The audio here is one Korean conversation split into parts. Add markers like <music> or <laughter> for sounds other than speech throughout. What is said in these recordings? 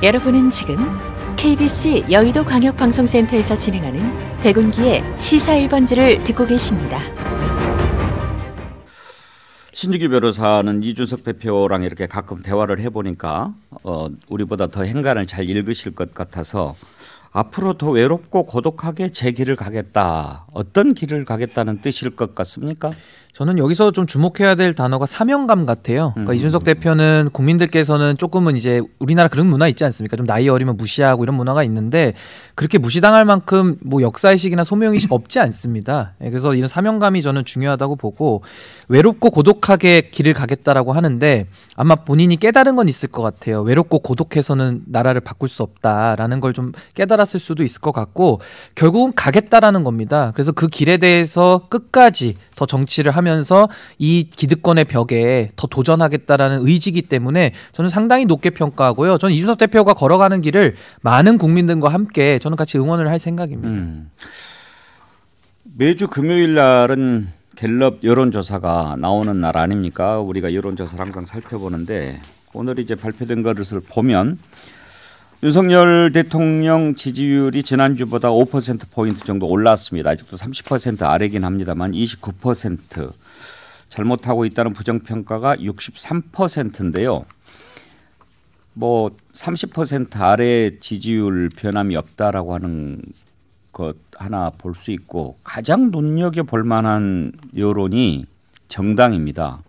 여러분은 지금 KBC 여의도 광역방송센터에서 진행하는 대군기의 시사 1번지를 듣고 계십니다. 신유기 변호사는 이준석 대표랑 이렇게 가끔 대화를 해보니까 어, 우리보다 더 행간을 잘 읽으실 것 같아서 앞으로 더 외롭고 고독하게 제 길을 가겠다. 어떤 길을 가겠다는 뜻일 것 같습니까? 저는 여기서 좀 주목해야 될 단어가 사명감 같아요. 그러니까 음. 이준석 대표는 국민들께서는 조금은 이제 우리나라 그런 문화 있지 않습니까? 좀 나이 어리면 무시하고 이런 문화가 있는데 그렇게 무시당할 만큼 뭐 역사의식이나 소명의식 없지 않습니다. 예, 그래서 이런 사명감이 저는 중요하다고 보고 외롭고 고독하게 길을 가겠다라고 하는데 아마 본인이 깨달은 건 있을 것 같아요. 외롭고 고독해서는 나라를 바꿀 수 없다라는 걸 좀 깨달았을 수도 있을 것 같고 결국은 가겠다라는 겁니다. 그래서 그 길에 대해서 끝까지 더 정치를 하면서 이 기득권의 벽에 더 도전하겠다라는 의지기 때문에 저는 상당히 높게 평가하고요. 저는 이준석 대표가 걸어가는 길을 많은 국민들과 함께 저는 같이 응원을 할 생각입니다. 음. 매주 금요일 날은 갤럽 여론조사가 나오는 날 아닙니까? 우리가 여론조사를 항상 살펴보는데 오늘 이제 발표된 것을 보면 윤석열 대통령 지지율이 지난주보다 5% 포인트 정도 올랐습니다. 아직도 30% 아래긴 합니다만 29% 잘못하고 있다는 부정 평가가 63%인데요. 뭐 30% 아래 지지율 변함이 없다라고 하는 것 하나 볼 수 있고 가장 눈여겨 볼 만한 여론이 정당입니다.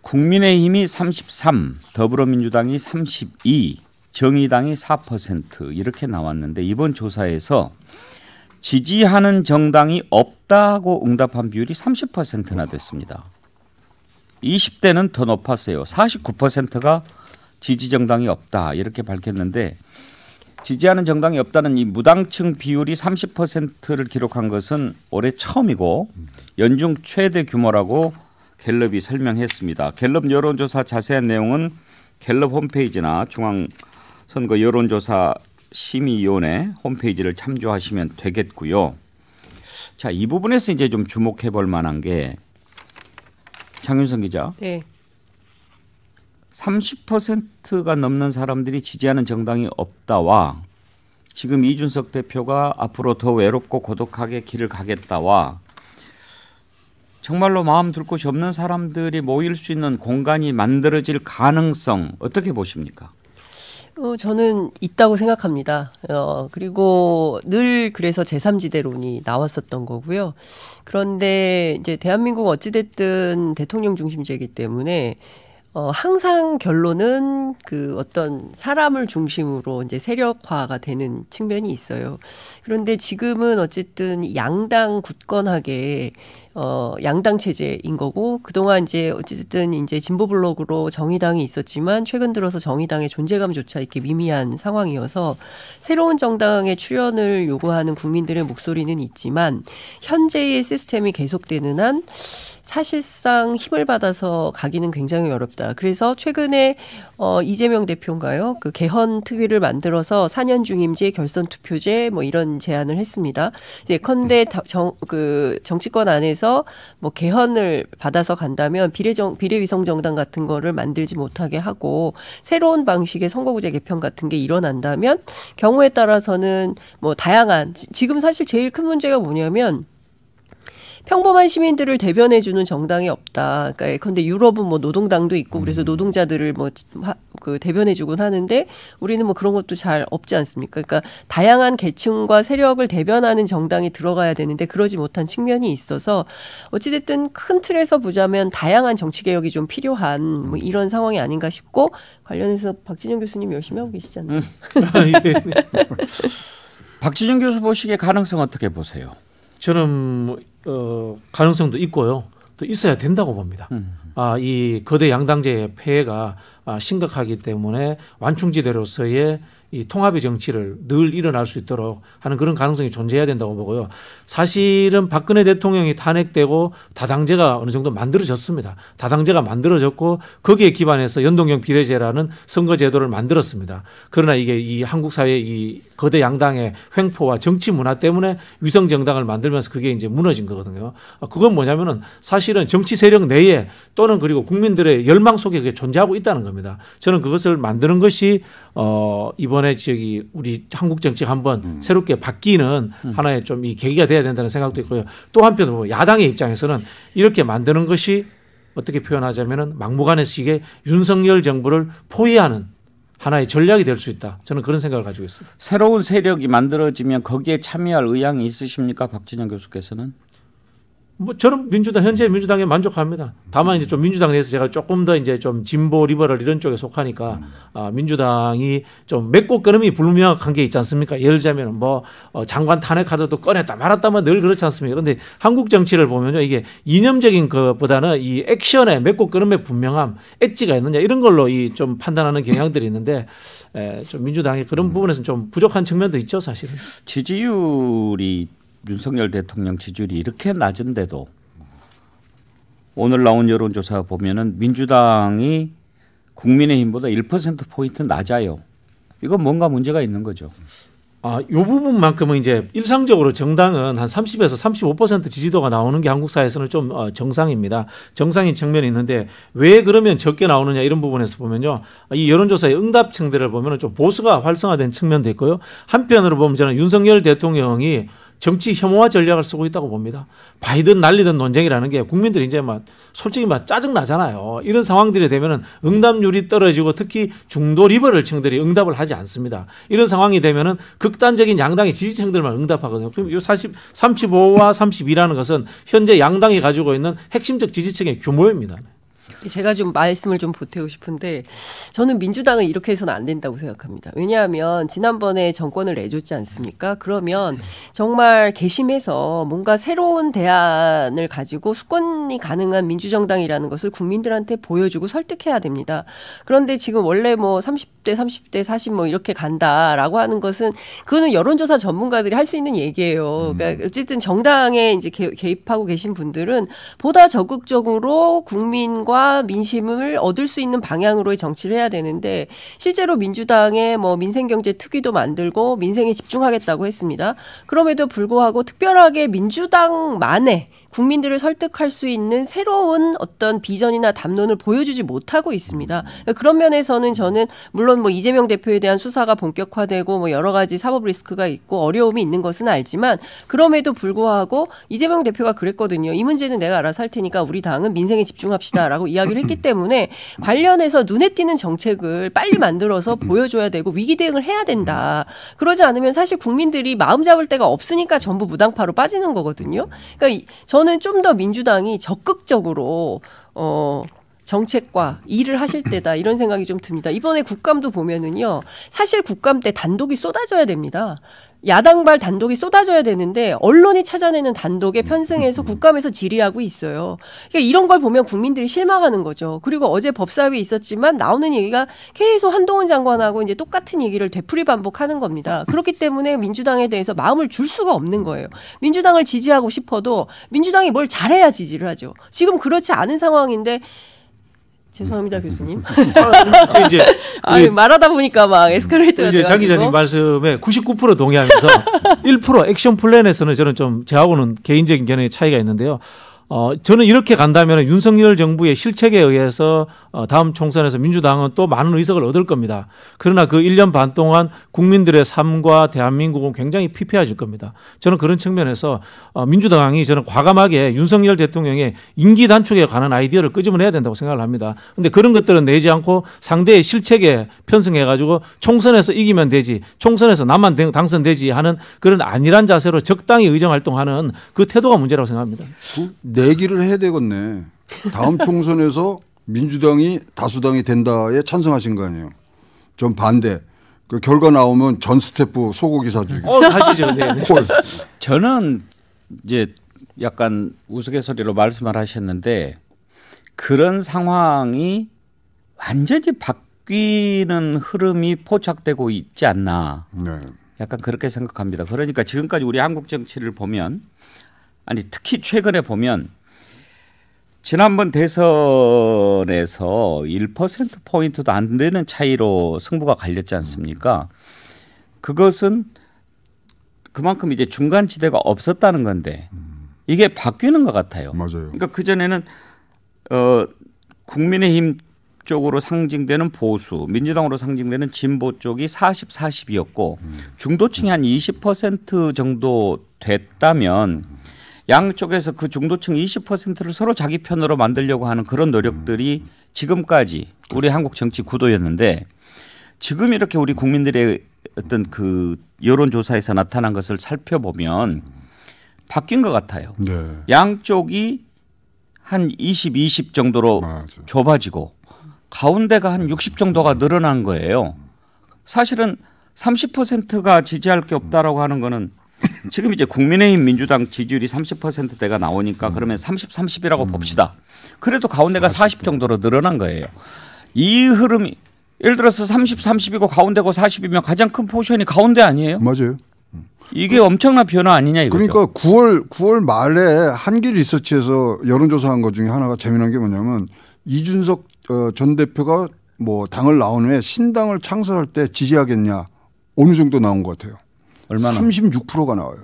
국민의힘이 33, 더불어민주당이 32, 정의당이 4% 이렇게 나왔는데 이번 조사에서 지지하는 정당이 없다고 응답한 비율이 30%나 됐습니다. 20대는 더 높았어요. 49%가 지지 정당이 없다 이렇게 밝혔는데 지지하는 정당이 없다는 이 무당층 비율이 30%를 기록한 것은 올해 처음이고 연중 최대 규모라고 갤럽이 설명했습니다. 갤럽 여론조사 자세한 내용은 갤럽 홈페이지나 중앙선거 여론조사 심의위원회 홈페이지를 참조하시면 되겠고요. 자, 이 부분에서 이제 좀 주목해 볼 만한 게 장윤성 기자. 네. 30%가 넘는 사람들이 지지하는 정당이 없다와 지금 이준석 대표가 앞으로 더 외롭고 고독하게 길을 가겠다와 정말로 마음 둘 곳이 없는 사람들이 모일 수 있는 공간이 만들어질 가능성 어떻게 보십니까? 어, 저는 있다고 생각합니다. 어, 그리고 늘 그래서 제3지대론이 나왔었던 거고요. 그런데 이제 대한민국 어찌됐든 대통령 중심제이기 때문에 어, 항상 결론은 그 어떤 사람을 중심으로 이제 세력화가 되는 측면이 있어요. 그런데 지금은 어쨌든 양당 굳건하게 어, 양당 체제인 거고, 그동안 이제 어쨌든 이제 진보블록으로 정의당이 있었지만, 최근 들어서 정의당의 존재감조차 이렇게 미미한 상황이어서, 새로운 정당의 출연을 요구하는 국민들의 목소리는 있지만, 현재의 시스템이 계속되는 한, 사실상 힘을 받아서 가기는 굉장히 어렵다. 그래서 최근에 어 이재명 대표인가요? 그 개헌 특위를 만들어서 4년 중임제 결선 투표제 뭐 이런 제안을 했습니다. 이제 컨대 네. 정그 정치권 안에서 뭐 개헌을 받아서 간다면 비례정 비례위성 정당 같은 거를 만들지 못하게 하고 새로운 방식의 선거구제 개편 같은 게 일어난다면 경우에 따라서는 뭐 다양한 지금 사실 제일 큰 문제가 뭐냐면 평범한 시민들을 대변해주는 정당이 없다. 그러니까 그런데 유럽은 뭐 노동당도 있고 그래서 음. 노동자들을 뭐 그 대변해주곤 하는데 우리는 뭐 그런 것도 잘 없지 않습니까? 그러니까 다양한 계층과 세력을 대변하는 정당이 들어가야 되는데 그러지 못한 측면이 있어서 어찌됐든 큰 틀에서 보자면 다양한 정치 개혁이 좀 필요한 뭐 이런 상황이 아닌가 싶고 관련해서 박진영 교수님 열심히 하고 계시잖아요. 음. <laughs> 아, 예, 네. <laughs> 박진영 교수 보시기에 가능성 어떻게 보세요? 저는 뭐, 어, 가능성도 있고요. 또 있어야 된다고 봅니다. 음. 아, 이 거대 양당제의 폐해가 아, 심각하기 때문에 완충지대로서의 이 통합의 정치를 늘 일어날 수 있도록 하는 그런 가능성이 존재해야 된다고 보고요. 사실은 박근혜 대통령이 탄핵되고 다당제가 어느 정도 만들어졌습니다. 다당제가 만들어졌고 거기에 기반해서 연동형 비례제라는 선거제도를 만들었습니다. 그러나 이게 이 한국 사회의 이 거대 양당의 횡포와 정치 문화 때문에 위성 정당을 만들면서 그게 이제 무너진 거거든요. 그건 뭐냐면은 사실은 정치 세력 내에 또는 그리고 국민들의 열망 속에 그게 존재하고 있다는 겁니다. 저는 그것을 만드는 것이 어 이번 이번에 저기 우리 한국 정책 한번 음. 새롭게 바뀌는 음. 하나의 좀 이 계기가 돼야 된다는 생각도 있고요. 또 한편으로 야당의 입장에서는 이렇게 만드는 것이 어떻게 표현하자면은 막무가내 식의 윤석열 정부를 포위하는 하나의 전략이 될 수 있다. 저는 그런 생각을 가지고 있습니다. 새로운 세력이 만들어지면 거기에 참여할 의향이 있으십니까, 박진영 교수께서는? 뭐 저는 민주당 현재 민주당에 만족합니다. 다만 이제 좀 민주당 내에서 제가 조금 더 이제 좀 진보 리버럴 이런 쪽에 속하니까 음. 아, 민주당이 좀 맺고 끊음이 불명확한 게 있지 않습니까? 예를 들자면 뭐 어, 장관 탄핵 카드도 꺼냈다 말았다만 늘 그렇지 않습니까? 그런데 한국 정치를 보면 이게 이념적인 것보다는 이 액션에 맺고 끊음의 분명함, 엣지가 있느냐 이런 걸로 이 좀 판단하는 경향들이 있는데 에, 좀 민주당이 그런 음. 부분에서는 좀 부족한 측면도 있죠 사실은. 지지율이 윤석열 대통령 지지율이 이렇게 낮은데도 오늘 나온 여론조사 보면은 민주당이 국민의힘보다 1% 포인트 낮아요. 이건 뭔가 문제가 있는 거죠. 아, 요 부분만큼은 이제 일상적으로 정당은 한 30에서 35% 지지도가 나오는 게 한국 사회에서는 좀 어, 정상입니다. 정상인 측면이 있는데 왜 그러면 적게 나오느냐 이런 부분에서 보면요. 이 여론조사의 응답층들을 보면 좀 보수가 활성화된 측면도 있고요. 한편으로 보면 저는 윤석열 대통령이 정치 혐오화 전략을 쓰고 있다고 봅니다. 바이든 날리던 논쟁이라는 게 국민들이 이제 막 솔직히 막 짜증 나잖아요. 이런 상황들이 되면은 응답률이 떨어지고 특히 중도 리버럴층들이 응답을 하지 않습니다. 이런 상황이 되면은 극단적인 양당의 지지층들만 응답하거든요. 그럼 이 40, 35와 32라는 것은 현재 양당이 가지고 있는 핵심적 지지층의 규모입니다. 제가 좀 말씀을 좀 보태고 싶은데 저는 민주당은 이렇게 해서는 안 된다고 생각합니다. 왜냐하면 지난번에 정권을 내줬지 않습니까? 그러면 정말 개심해서 뭔가 새로운 대안을 가지고 수권이 가능한 민주정당이라는 것을 국민들한테 보여주고 설득해야 됩니다. 그런데 지금 원래 뭐 30대, 30대, 40 뭐 이렇게 간다라고 하는 것은 그거는 여론조사 전문가들이 할 수 있는 얘기예요. 음. 그러니까 어쨌든 정당에 이제 개입하고 계신 분들은 보다 적극적으로 국민과 민심을 얻을 수 있는 방향으로의 정치를 해야 되는데 실제로 민주당의 뭐 민생경제 특위도 만들고 민생에 집중하겠다고 했습니다. 그럼에도 불구하고 특별하게 민주당만의 국민들을 설득할 수 있는 새로운 어떤 비전이나 담론을 보여주지 못하고 있습니다. 음. 그러니까 그런 면에서는 저는 물론 뭐 이재명 대표에 대한 수사가 본격화되고 뭐 여러 가지 사법 리스크가 있고 어려움이 있는 것은 알지만 그럼에도 불구하고 이재명 대표가 그랬거든요. 이 문제는 내가 알아서 할 테니까 우리 당은 민생에 집중합시다라고 이야기를 했기 음. 때문에 관련해서 눈에 띄는 정책을 빨리 만들어서 보여줘야 되고 위기 대응을 해야 된다. 그러지 않으면 사실 국민들이 마음 잡을 데가 없으니까 전부 무당파로 빠지는 거거든요. 그러니까 저 저는 좀 더 민주당이 적극적으로 어 정책과 일을 하실 때다 이런 생각이 좀 듭니다. 이번에 국감도 보면은요 사실 국감 때 단독이 쏟아져야 됩니다. 야당발 단독이 쏟아져야 되는데 언론이 찾아내는 단독에 편승해서 음. 국감에서 질의하고 있어요. 그러니까 이런 걸 보면 국민들이 실망하는 거죠. 그리고 어제 법사위에 있었지만 나오는 얘기가 계속 한동훈 장관하고 이제 똑같은 얘기를 되풀이 반복하는 겁니다. 그렇기 때문에 민주당에 대해서 마음을 줄 수가 없는 거예요. 민주당을 지지하고 싶어도 민주당이 뭘 잘해야 지지를 하죠. 지금 그렇지 않은 상황인데 죄송합니다 교수님. <laughs> 아, 이제, <laughs> 아니, 예. 말하다 보니까 막에스컬레이터 이제 장 기자님 말씀에 99% 동의하면서 1% <laughs> 액션 플랜에서는 저는 좀 제하고는 개인적인 견해의 차이가 있는데요. 어, 저는 이렇게 간다면 윤석열 정부의 실책에 의해서 어, 다음 총선에서 민주당은 또 많은 의석을 얻을 겁니다. 그러나 그 1년 반 동안 국민들의 삶과 대한민국은 굉장히 피폐해질 겁니다. 저는 그런 측면에서 어, 민주당이 저는 과감하게 윤석열 대통령의 임기 단축에 관한 아이디어를 끄집어내야 된다고 생각을 합니다. 그런데 그런 것들은 내지 않고 상대의 실책에 편승해 가지고 총선에서 이기면 되지 총선에서 나만 당선되지 하는 그런 안일한 자세로 적당히 의정 활동하는 그 태도가 문제라고 생각합니다. 내기를 해야 되겠네. 다음 총선에서 민주당이 다수당이 된다에 찬성하신 거 아니에요? 전 반대. 그 결과 나오면 전 스태프 소고기 사주기. 어, 가시죠. 네. <laughs> 콜. 저는 이제 약간 우스갯소리로 말씀을 하셨는데 그런 상황이 완전히 바뀌는 흐름이 포착되고 있지 않나. 네. 약간 그렇게 생각합니다. 그러니까 지금까지 우리 한국 정치를 보면 아니 특히 최근에 보면 지난번 대선에서 1%포인트도 안 되는 차이로 승부가 갈렸지 않습니까? 그것은 그만큼 이제 중간 지대가 없었다는 건데 이게 바뀌는 것 같아요. 맞아요. 그러니까 그전에는 어, 국민의힘 쪽으로 상징되는 보수, 민주당으로 상징되는 진보 쪽이 40, 40이었고 음. 중도층이 한 20% 정도 됐다면 양쪽에서 그 중도층 20%를 서로 자기 편으로 만들려고 하는 그런 노력들이 음. 지금까지 우리 한국 정치 구도였는데 지금 이렇게 우리 국민들의 어떤 그 여론조사에서 나타난 것을 살펴보면 바뀐 것 같아요. 네. 양쪽이 한 20, 20 정도로 맞아. 좁아지고 가운데가 한 60 정도가 음. 늘어난 거예요. 사실은 30%가 지지할 게 없다라고 하는 거는 지금 이제 국민의힘 민주당 지지율이 30%대가 나오니까 음. 그러면 30, 30이라고 음. 봅시다. 그래도 가운데가 40 정도로 늘어난 거예요. 이 흐름이 예를 들어서 30, 30이고 가운데고 40이면 가장 큰 포션이 가운데 아니에요? 맞아요. 이게 그, 엄청난 변화 아니냐 이거죠. 그러니까 9월 9월 말에 한길 리서치에서 여론조사한 것 중에 하나가 재미난 게 뭐냐면 이준석 어, 전 대표가 뭐 당을 나온 후에 신당을 창설할 때 지지하겠냐 어느 정도 나온 것 같아요. 얼마나? 36%가 나와요.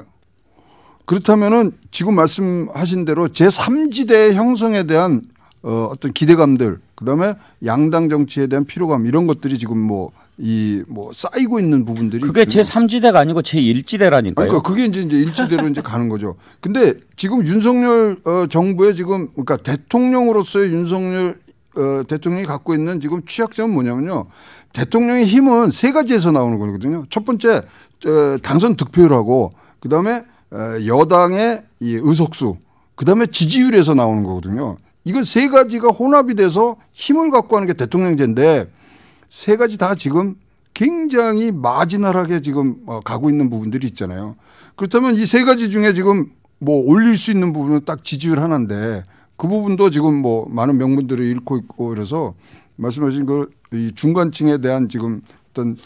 그렇다면은 지금 말씀하신 대로 제3지대 형성에 대한 어, 어떤 기대감들 그다음에 양당 정치에 대한 피로감 이런 것들이 지금 뭐 이뭐 뭐 쌓이고 있는 부분들이 그게 제 3지대가 아니고 제 1지대라니까요. 그러니까 그게 이제 이제 1지대로 이제 가는 거죠. 근데 지금 윤석열 어 정부의 지금 그러니까 대통령으로서의 윤석열 어 대통령이 갖고 있는 지금 취약점은 뭐냐면요. 대통령의 힘은 세 가지에서 나오는 거거든요. 첫 번째 당선 득표율하고 그다음에 여당의 이 의석수 그다음에 지지율에서 나오는 거거든요. 이걸 세 가지가 혼합이 돼서 힘을 갖고 하는 게 대통령제인데 세 가지 다 지금 굉장히 마지널하게 지금 어, 가고 있는 부분들이 있잖아요. 그렇다면 이 세 가지 중에 지금 뭐 올릴 수 있는 부분은 딱 지지율 하나인데 그 부분도 지금 뭐 많은 명분들을 잃고 있고 그래서 말씀하신 그이 중간층에 대한 지금 어떤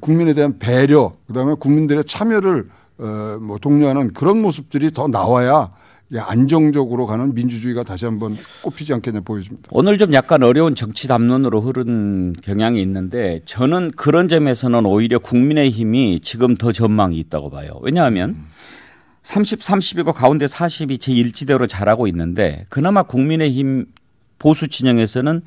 국민에 대한 배려, 그다음에 국민들의 참여를 어, 뭐 독려하는 그런 모습들이 더 나와야 안정적으로 가는 민주주의가 다시 한번 꼽히지 않겠냐 보여집니다. 오늘 좀 약간 어려운 정치 담론으로 흐른 경향이 있는데 저는 그런 점에서는 오히려 국민의힘이 지금 더 전망이 있다고 봐요. 왜냐하면 30, 30이고 가운데 40이 제 일지대로 잘하고 있는데 그나마 국민의힘 보수 진영에서는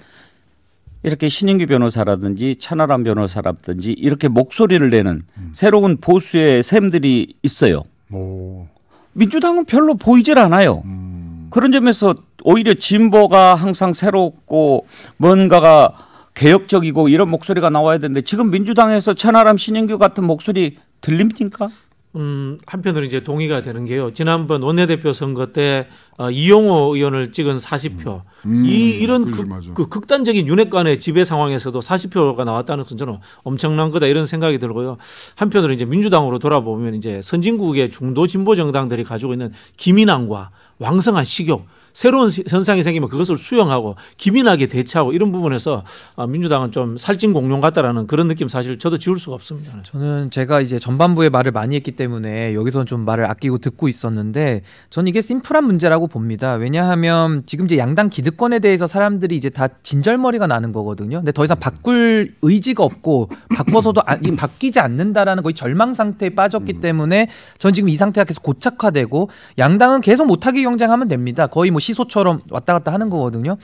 이렇게 신인규 변호사라든지 천하람 변호사라든지 이렇게 목소리를 내는 음. 새로운 보수의 셈들이 있어요. 오. 민주당은 별로 보이질 않아요. 음. 그런 점에서 오히려 진보가 항상 새롭고 뭔가가 개혁적이고 이런 목소리가 나와야 되는데 지금 민주당에서 천하람 신인규 같은 목소리 들립니까? 음, 한편으로 이제 동의가 되는 게요. 지난번 원내대표 선거 때 어, 이용호 의원을 찍은 40표. 음. 음, 이 이런 그, 그, 극단적인 윤핵관의 지배 상황에서도 40표가 나왔다는 것은 저는 엄청난 거다 이런 생각이 들고요. 한편으로 이제 민주당으로 돌아보면 이제 선진국의 중도 진보 정당들이 가지고 있는 기민함과 왕성한 식욕 새로운 현상이 생기면 그것을 수용하고 기민하게 대처하고 이런 부분에서 아, 민주당은 좀 살찐 공룡 같다라는 그런 느낌 사실 저도 지울 수가 없습니다. 저는 제가 이제 전반부에 말을 많이 했기 때문에 여기서는 좀 말을 아끼고 듣고 있었는데 저는 이게 심플한 문제라고 봅니다. 왜냐하면 지금 이제 양당 기득권에 대해서 사람들이 이제 다 진절머리가 나는 거거든요. 근데 더 이상 바꿀 의지가 없고 바꿔서도 아, 바뀌지 않는다라는 거의 절망 상태에 빠졌기 음. 때문에 저는 지금 이 상태가 계속 고착화되고 양당은 계속 못하게 경쟁하면 됩니다. 거의 뭐 시소처럼 왔다 갔다 하는 거거든요.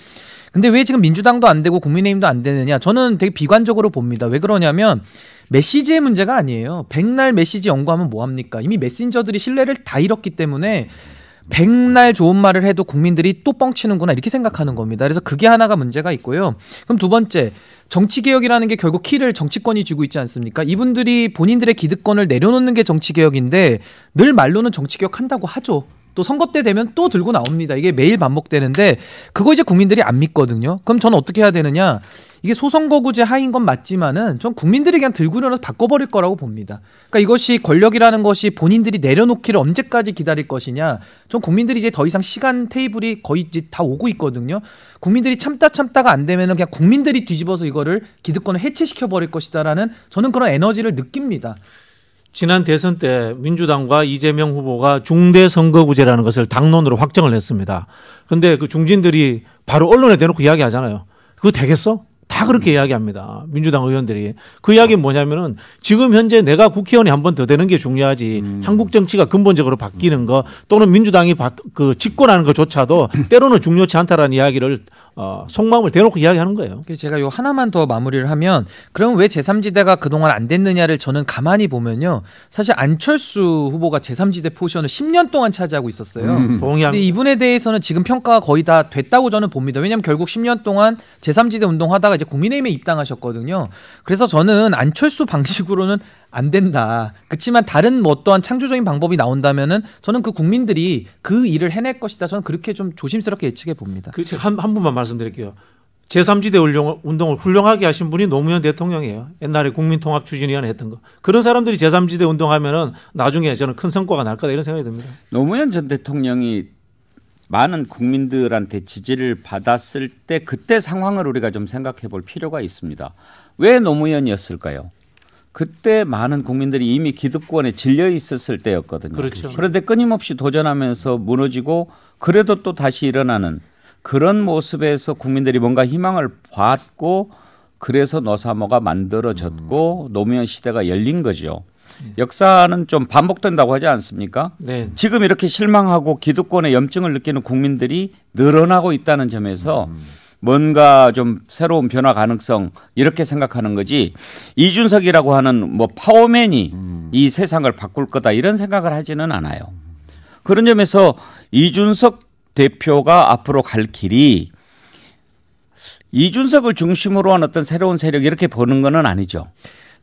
근데 왜 지금 민주당도 안 되고 국민의힘도 안 되느냐? 저는 되게 비관적으로 봅니다. 왜 그러냐면 메시지의 문제가 아니에요. 백날 메시지 연구하면 뭐 합니까? 이미 메신저들이 신뢰를 다 잃었기 때문에 백날 좋은 말을 해도 국민들이 또 뻥치는구나 이렇게 생각하는 겁니다. 그래서 그게 하나가 문제가 있고요. 그럼 두 번째 정치 개혁이라는 게 결국 키를 정치권이 쥐고 있지 않습니까? 이분들이 본인들의 기득권을 내려놓는 게 정치 개혁인데 늘 말로는 정치 개혁 한다고 하죠. 또 선거 때 되면 또 들고 나옵니다. 이게 매일 반복되는데 그거 이제 국민들이 안 믿거든요. 그럼 저는 어떻게 해야 되느냐? 이게 소선거구제 하인 건 맞지만은 전 국민들이 그냥 들고 일어나서 바꿔버릴 거라고 봅니다. 그러니까 이것이 권력이라는 것이 본인들이 내려놓기를 언제까지 기다릴 것이냐? 전 국민들이 이제 더 이상 시간 테이블이 거의 이제 다 오고 있거든요. 국민들이 참다 참다가 안 되면은 그냥 국민들이 뒤집어서 이거를 기득권을 해체시켜 버릴 것이다라는 저는 그런 에너지를 느낍니다. 지난 대선 때 민주당과 이재명 후보가 중대 선거구제라는 것을 당론으로 확정을 했습니다. 근데 그 중진들이 바로 언론에 대놓고 이야기하잖아요. 그거 되겠어? 다 그렇게 음. 이야기합니다. 민주당 의원들이. 그 이야기는 어. 뭐냐면은 지금 현재 내가 국회의원이 한 번 더 되는 게 중요하지 음. 한국 정치가 근본적으로 바뀌는 거 또는 민주당이 바, 그 집권하는 것조차도 <clears throat> 때로는 중요치 않다라는 이야기를 어, 속마음을 대놓고 이야기하는 거예요. 제가 요 하나만 더 마무리를 하면 그러면왜 제3지대가 그동안 안 됐느냐를 저는 가만히 보면요. 사실 안철수 후보가 제3지대 포션을 10년 동안 차지하고 있었어요. 음. 동양. 근데 이분에 대해서는 지금 평가가 거의 다 됐다고 저는 봅니다. 왜냐하면 결국 10년 동안 제3지대 운동하다가 이제 국민의힘에 입당하셨거든요. 그래서 저는 안철수 방식으로는 안 된다. 그렇지만 다른 뭐 어떠한 창조적인 방법이 나온다면은 저는 그 국민들이 그 일을 해낼 것이다. 저는 그렇게 좀 조심스럽게 예측해 봅니다. 그한한 분만 말씀드릴게요. 제3지대 운동을 훌륭하게 하신 분이 노무현 대통령이에요. 옛날에 국민통합추진위원회 했던 거. 그런 사람들이 제3지대 운동하면은 나중에 저는 큰 성과가 날 거다 이런 생각이 듭니다. 노무현 전 대통령이 많은 국민들한테 지지를 받았을 때 그때 상황을 우리가 좀 생각해 볼 필요가 있습니다. 왜 노무현이었을까요? 그때 많은 국민들이 이미 기득권에 질려 있었을 때였거든요. 그렇죠. 그런데 끊임없이 도전하면서 무너지고 그래도 또 다시 일어나는 그런 모습에서 국민들이 뭔가 희망을 봤고 그래서 노사모가 만들어졌고 음. 노무현 시대가 열린 거죠. 예. 역사는 좀 반복된다고 하지 않습니까? 네. 지금 이렇게 실망하고 기득권의 염증을 느끼는 국민들이 늘어나고 있다는 점에서 음. 뭔가 좀 새로운 변화 가능성 이렇게 생각하는 거지 이준석이라고 하는 뭐 파워맨이 음. 이 세상을 바꿀 거다 이런 생각을 하지는 않아요. 그런 점에서 이준석 대표가 앞으로 갈 길이 이준석을 중심으로 한 어떤 새로운 세력 이렇게 보는 거는 아니죠.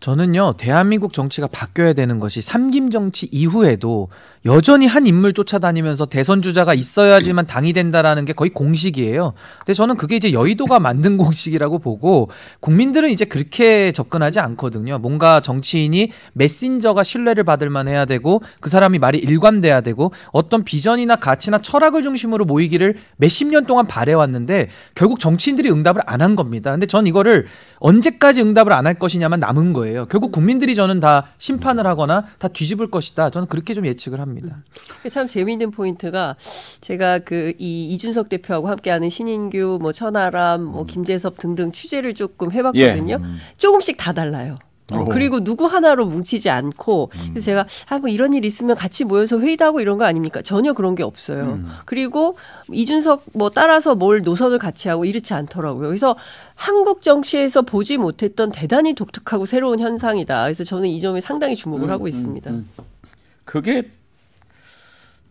저는요 대한민국 정치가 바뀌어야 되는 것이 삼김 정치 이후에도 여전히 한 인물 쫓아다니면서 대선 주자가 있어야지만 당이 된다라는 게 거의 공식이에요. 근데 저는 그게 이제 여의도가 만든 <laughs> 공식이라고 보고 국민들은 이제 그렇게 접근하지 않거든요. 뭔가 정치인이 메신저가 신뢰를 받을 만해야 되고 그 사람이 말이 일관돼야 되고 어떤 비전이나 가치나 철학을 중심으로 모이기를 몇 십 년 동안 바래왔는데 결국 정치인들이 응답을 안 한 겁니다. 근데 전 이거를 언제까지 응답을 안 할 것이냐만 남은 거예요. 결국 국민들이 저는 다 심판을 하거나 다 뒤집을 것이다. 저는 그렇게 좀 예측을 합니다. 합니다참 음. 재미있는 포인트가 제가 그이 이준석 대표하고 함께하는 신인규, 뭐 천하람, 뭐 음. 김재섭 등등 취재를 조금 예. 해봤거든요. 예. 음. 조금씩 다 달라요. 어, 그리고 누구 하나로 뭉치지 않고 음. 그래서 제가 아뭐 이런 일 있으면 같이 모여서 회의도 하고 이런 거 아닙니까? 전혀 그런 게 없어요. 음. 그리고 이준석 뭐 따라서 뭘 노선을 같이 하고 이렇지 않더라고요. 그래서 한국 정치에서 보지 못했던 대단히 독특하고 새로운 현상이다. 그래서 저는 이 점에 상당히 주목을 음, 하고 있습니다. 그게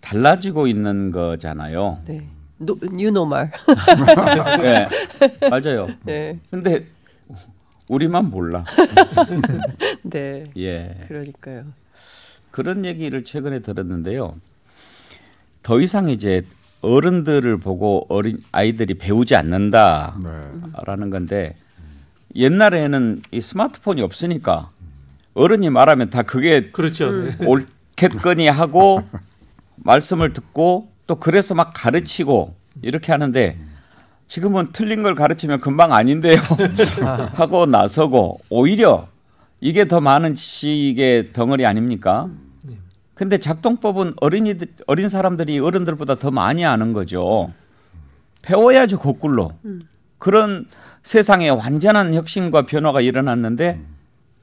달라지고 있는 거잖아요. 네. 노, 뉴 노멀. <laughs> 네, 맞아요. 네. 근데 우리만 몰라. <laughs> 네. 예. 그러니까요. 그런 얘기를 최근에 들었는데요. 더 이상 이제 어른들을 보고 어린 아이들이 배우지 않는다라는 네. 건데 옛날에는 이 스마트폰이 없으니까 어른이 말하면 다 그게 그렇죠. 옳겠거니 하고 <laughs> 말씀을 듣고 또 그래서 막 가르치고 이렇게 하는데 지금은 틀린 걸 가르치면 금방 아닌데요 <laughs> <laughs> 하고 나서고 오히려 이게 더 많은 지식의 덩어리 아닙니까? 네. 근데 작동법은 어린이들 어린 사람들이 어른들보다 더 많이 아는 거죠. 배워야죠 거꾸로. 음. 그런 세상에 완전한 혁신과 변화가 일어났는데 음.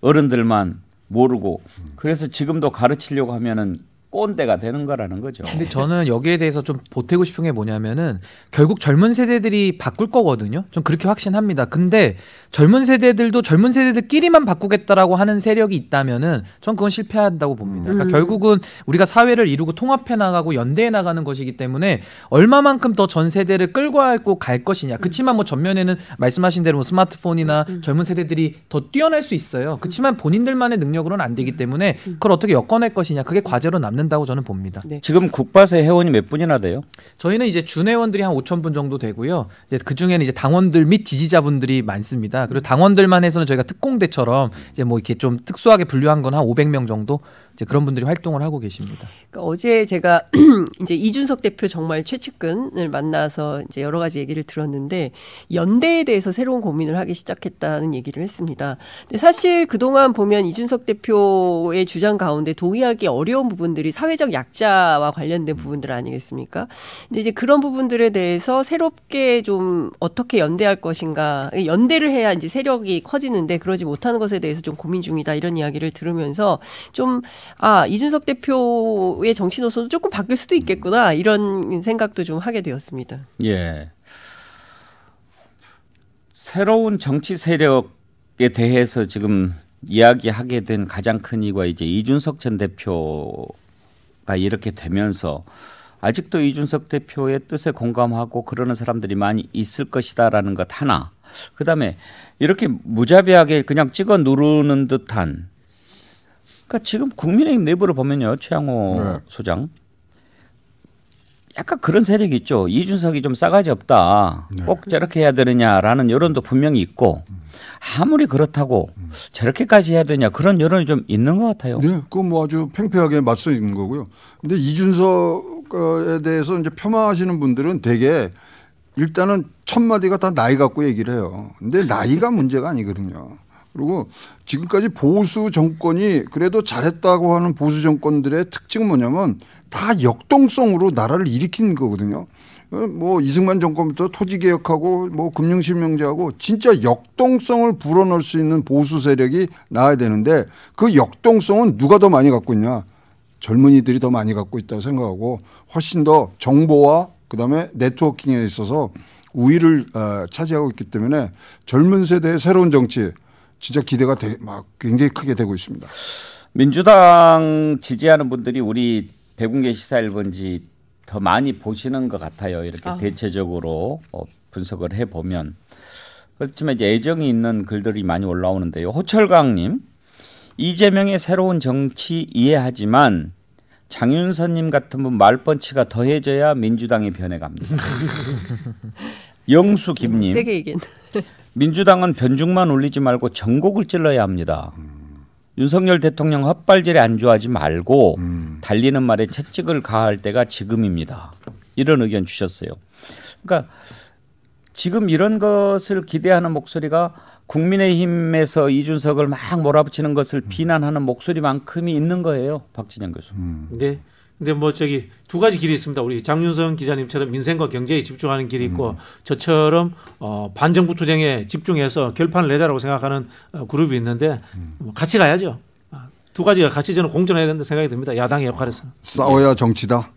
어른들만 모르고 그래서 지금도 가르치려고 하면은 꼰대가 되는 거라는 거죠. 근데 저는 여기에 대해서 좀 보태고 싶은 게 뭐냐면은 결국 젊은 세대들이 바꿀 거거든요. 좀 그렇게 확신합니다. 근데 젊은 세대들도 젊은 세대들끼리만 바꾸겠다라고 하는 세력이 있다면은 전 그건 실패한다고 봅니다. 그러니까 음. 결국은 우리가 사회를 이루고 통합해 나가고 연대해 나가는 것이기 때문에 얼마만큼 더 전 세대를 끌고 갈고 갈 것이냐. 그렇지만 뭐 전면에는 말씀하신 대로 뭐 스마트폰이나 음. 젊은 세대들이 더 뛰어날 수 있어요. 그렇지만 본인들만의 능력으로는 안 되기 때문에 그걸 어떻게 엮어낼 것이냐. 그게 과제로 남는 않는다고 저는 봅니다. 네. 지금 국바의 회원이 몇 분이나 돼요? 저희는 이제 준회원들이 한 5천 분 정도 되고요. 이제 그 중에는 이제 당원들 및 지지자분들이 많습니다. 그리고 당원들만 해서는 저희가 특공대처럼 이제 뭐 이렇게 좀 특수하게 분류한 건 한 500명 정도 이제 그런 분들이 활동을 하고 계십니다. 그러니까 어제 제가 <clears throat> 이제 이준석 대표 정말 최측근을 만나서 이제 여러 가지 얘기를 들었는데 연대에 대해서 새로운 고민을 하기 시작했다는 얘기를 했습니다. 근데 사실 그동안 보면 이준석 대표의 주장 가운데 동의하기 어려운 부분들이 사회적 약자와 관련된 부분들 아니겠습니까? 근데 이제 그런 부분들에 대해서 새롭게 좀 어떻게 연대할 것인가 연대를 해야 이제 세력이 커지는데 그러지 못하는 것에 대해서 좀 고민 중이다 이런 이야기를 들으면서 좀아 이준석 대표의 정치 노선도 조금 바뀔 수도 있겠구나 이런 생각도 좀 하게 되었습니다. 예. 새로운 정치 세력에 대해서 지금 이야기하게 된 가장 큰 이유가 이제 이준석 전 대표가 이렇게 되면서 아직도 이준석 대표의 뜻에 공감하고 그러는 사람들이 많이 있을 것이다라는 것 하나. 그다음에 이렇게 무자비하게 그냥 찍어 누르는 듯한 그러니까 지금 국민의힘 내부를 보면요, 최양호 네. 소장 약간 그런 세력이 있죠. 이준석이 좀 싸가지 없다. 네. 꼭 저렇게 해야 되느냐라는 여론도 분명히 있고 아무리 그렇다고 저렇게까지 해야 되냐 그런 여론이 좀 있는 것 같아요. 네, 그건 뭐 아주 팽팽하게 맞서 있는 거고요. 근데 이준석에 대해서 이제 폄하하시는 분들은 대개 일단은 첫 마디가 다 나이 갖고 얘기를 해요. 근데 나이가 문제가 아니거든요. 그리고 지금까지 보수 정권이 그래도 잘했다고 하는 보수 정권들의 특징은 뭐냐면 다 역동성으로 나라를 일으킨 거거든요. 어, 뭐 이승만 정권부터 토지 개혁하고 뭐 금융 실명제하고 진짜 역동성을 불어넣을 수 있는 보수 세력이 나와야 되는데 그 역동성은 누가 더 많이 갖고 있냐? 젊은이들이 더 많이 갖고 있다고 생각하고 훨씬 더 정보와 그다음에 네트워킹에 있어서 우위를 어, 차지하고 있기 때문에 젊은 세대의 새로운 정치 진짜 기대가 되, 막 굉장히 크게 되고 있습니다. 민주당 지지하는 분들이 우리 백운계 시사 1번지 더 많이 보시는 것 같아요. 이렇게 아. 대체적으로 어, 분석을 해보면. 그렇지만 이제 애정이 있는 글들이 많이 올라오는데요. 호철강님, 이재명의 새로운 정치 이해하지만 장윤선님 같은 분 말번치가 더해져야 민주당이 변해갑니다. <laughs> 영수 김님. 세게 얘기 민주당은 변죽만 올리지 말고 전곡을 찔러야 합니다. 음. 윤석열 대통령 헛발질에 안주하지 말고 음. 달리는 말에 채찍을 가할 때가 지금입니다. 이런 의견 주셨어요. 그러니까 지금 이런 것을 기대하는 목소리가 국민의힘에서 이준석을 막 몰아붙이는 것을 비난하는 목소리만큼이 있는 거예요, 박진영 교수. 음. 네. 근데 뭐 저기 두 가지 길이 있습니다. 우리 장윤성 기자님처럼 민생과 경제에 집중하는 길이 있고 음. 저처럼 어 반정부 투쟁에 집중해서 결판을 내자라고 생각하는 어 그룹이 있는데 음. 뭐 같이 가야죠. 아, 두 가지가 같이 저는 공존해야 된다 생각이 듭니다. 야당의 역할에서 싸워야 정치다.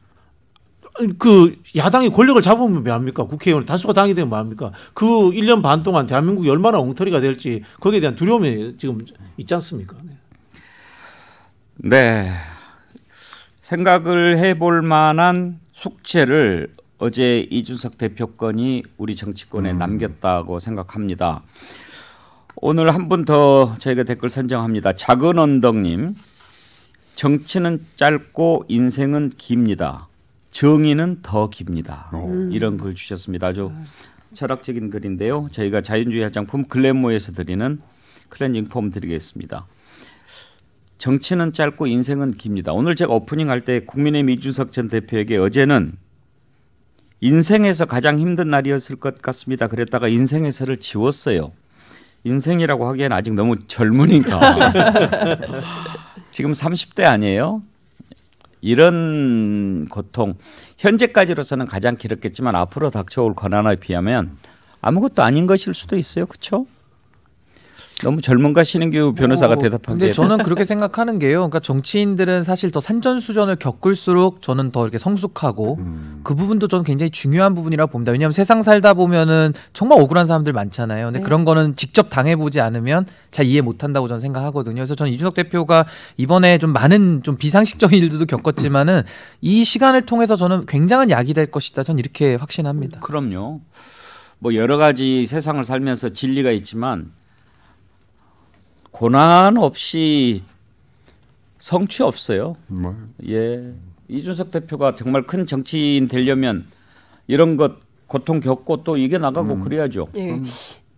그 야당이 권력을 잡으면 뭐합니까? 국회의원 다수가 당이 되면 뭐합니까? 그 1년 반 동안 대한민국이 얼마나 엉터리가 될지 거기에 대한 두려움이 지금 있지 않습니까? 네. 네. 생각을 해볼 만한 숙제를 어제 이준석 대표권이 우리 정치권에 음. 남겼다고 생각합니다. 오늘 한 분 더 저희가 댓글 선정합니다. 작은 언덕님, 정치는 짧고 인생은 깁니다. 정의는 더 깁니다. 음. 이런 글 주셨습니다. 아주 음. 철학적인 글인데요. 저희가 자연주의 장품 글래모에서 드리는 클렌징 폼 드리겠습니다. 정치는 짧고 인생은 깁니다. 오늘 제가 오프닝 할 때 국민의힘 주석전 대표에게 어제는 인생에서 가장 힘든 날이었을 것 같습니다. 그랬다가 인생에서를 지웠어요. 인생이라고 하기엔 아직 너무 젊으니까. <laughs> 지금 30대 아니에요? 이런 고통 현재까지로서는 가장 길었겠지만 앞으로 닥쳐올 권한에 비하면 아무것도 아닌 것일 수도 있어요. 그렇죠? 너무 젊은가 시는규 변호사가 오, 대답한 게. 저는 그렇게 <laughs> 생각하는 게요. 그러니까 정치인들은 사실 더 산전수전을 겪을수록 저는 더 이렇게 성숙하고 음. 그 부분도 저는 굉장히 중요한 부분이라 고 봅니다. 왜냐하면 세상 살다 보면은 정말 억울한 사람들 많잖아요. 근데 네. 그런 거는 직접 당해보지 않으면 잘 이해 못한다고 저는 생각하거든요. 그래서 저는 이준석 대표가 이번에 좀 많은 좀 비상식적인 일들도 겪었지만은 이 시간을 통해서 저는 굉장한 약이 될 것이다. 저는 이렇게 확신합니다. 그럼요. 뭐 여러 가지 세상을 살면서 진리가 있지만 고난 없이 성취 없어요. 뭐. 예. 이준석 대표가 정말 큰 정치인 되려면 이런 것 고통 겪고 또 이겨 나가고 음. 그래야죠. 예. 음.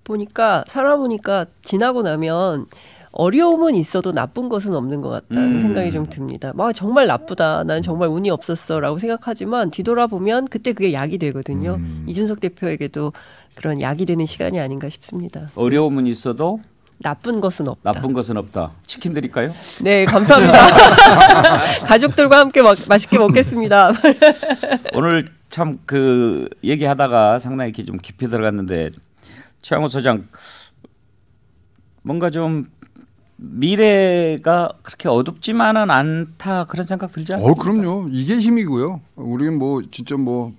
보니까 살아보니까 지나고 나면 어려움은 있어도 나쁜 것은 없는 것 같다는 음. 생각이 좀 듭니다. 막 아, 정말 나쁘다. 난 정말 운이 없었어라고 생각하지만 뒤돌아보면 그때 그게 약이 되거든요. 음. 이준석 대표에게도 그런 약이 되는 시간이 아닌가 싶습니다. 어려움은 있어도 나쁜 것은 없다. 나쁜 것은 없다. 치킨 드릴까요? 네, 감사합니다. <laughs> 가족들과 함께 마, 맛있게 먹겠습니다. <laughs> 오늘 참 그 얘기하다가 상당히 이렇게 좀 깊이 들어갔는데 최양호 소장 뭔가 좀 미래가 그렇게 어둡지만은 않다 그런 생각 들지 어, 않습니까? 어, 그럼요. 이게 힘이고요. 우리는 뭐 진짜 뭐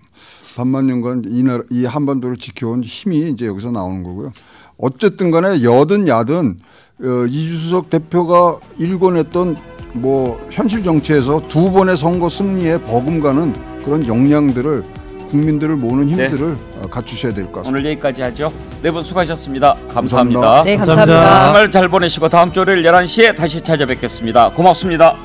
반만 년간 이 나라 이 한반도를 지켜온 힘이 이제 여기서 나오는 거고요. 어쨌든 간에 여든 야든 어, 이주석 대표가 일궈냈던 뭐 현실 정치에서 두 번의 선거 승리에 버금가는 그런 역량들을 국민들을 모으는 네. 힘들을 네. 갖추셔야 될 것 같습니다. 오늘 여기까지 하죠. 네 분 수고하셨습니다. 감사합니다. 감사합니다. 네, 감사합니다. 감사합니다. 정말 잘 보내시고 다음 주 월요일 11시에 다시 찾아뵙겠습니다. 고맙습니다.